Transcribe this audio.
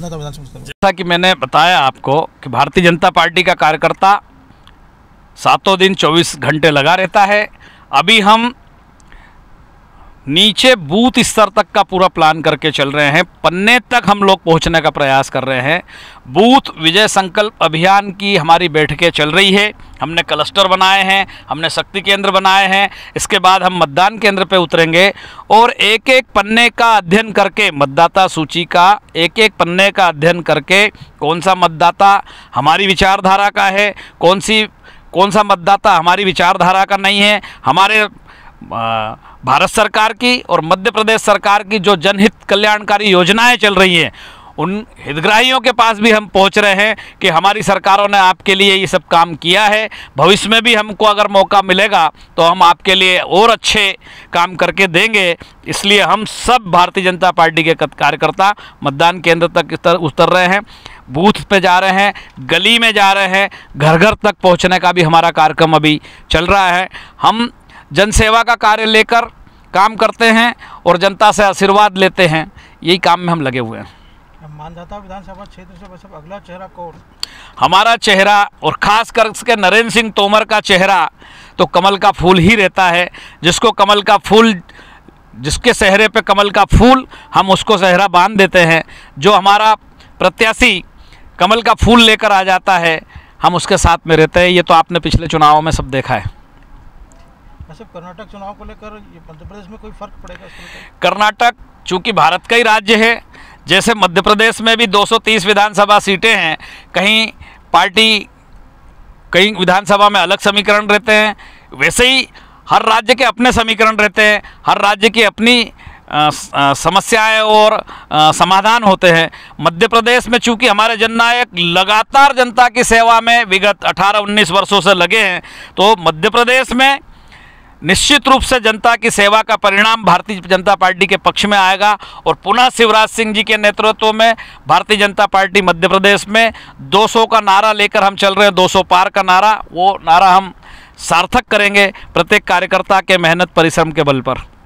जैसा कि मैंने बताया आपको कि भारतीय जनता पार्टी का कार्यकर्ता सातों दिन चौबीस घंटे लगा रहता है अभी हम नीचे बूथ स्तर तक का पूरा प्लान करके चल रहे हैं पन्ने तक हम लोग पहुंचने का प्रयास कर रहे हैं बूथ विजय संकल्प अभियान की हमारी बैठकें चल रही है हमने क्लस्टर बनाए हैं हमने शक्ति केंद्र बनाए हैं इसके बाद हम मतदान केंद्र पर उतरेंगे और एक एक पन्ने का अध्ययन करके मतदाता सूची का एक एक पन्ने का अध्ययन करके कौन सा मतदाता हमारी विचारधारा का है कौन सी कौन सा मतदाता हमारी विचारधारा का नहीं है हमारे भारत सरकार की और मध्य प्रदेश सरकार की जो जनहित कल्याणकारी योजनाएं चल रही हैं उन हितग्राहियों के पास भी हम पहुंच रहे हैं कि हमारी सरकारों ने आपके लिए ये सब काम किया है भविष्य में भी हमको अगर मौका मिलेगा तो हम आपके लिए और अच्छे काम करके देंगे इसलिए हम सब भारतीय जनता पार्टी के कार्यकर्ता मतदान केंद्र तक उतर रहे हैं बूथ पे जा रहे हैं गली में जा रहे हैं घर घर तक पहुंचने का भी हमारा कार्यक्रम अभी चल रहा है हम जनसेवा का कार्य लेकर काम करते हैं और जनता से आशीर्वाद लेते हैं यही काम में हम लगे हुए हैं मानदाता विधानसभा क्षेत्र से बस अगला चेहरा कौन हमारा चेहरा और ख़ास करके नरेंद्र सिंह तोमर का चेहरा तो कमल का फूल ही रहता है जिसको कमल का फूल जिसके चेहरे पे कमल का फूल हम उसको चेहरा बांध देते हैं जो हमारा प्रत्याशी कमल का फूल लेकर आ जाता है हम उसके साथ में रहते हैं ये तो आपने पिछले चुनावों में सब देखा है कर्नाटक चुनाव को लेकर मध्य प्रदेश में कोई फर्क पड़ेगा कर्नाटक चूंकि भारत का ही राज्य है जैसे मध्य प्रदेश में भी 230 विधानसभा सीटें हैं कहीं पार्टी कहीं विधानसभा में अलग समीकरण रहते हैं वैसे ही हर राज्य के अपने समीकरण रहते हैं हर राज्य की अपनी समस्याएं और आ, समाधान होते हैं मध्य प्रदेश में चूंकि हमारे जननायक लगातार जनता की सेवा में विगत 18-19 वर्षों से लगे हैं तो मध्य प्रदेश में निश्चित रूप से जनता की सेवा का परिणाम भारतीय जनता पार्टी के पक्ष में आएगा और पुनः शिवराज सिंह जी के नेतृत्व में भारतीय जनता पार्टी मध्य प्रदेश में 200 का नारा लेकर हम चल रहे हैं 200 पार का नारा वो नारा हम सार्थक करेंगे प्रत्येक कार्यकर्ता के मेहनत परिश्रम के बल पर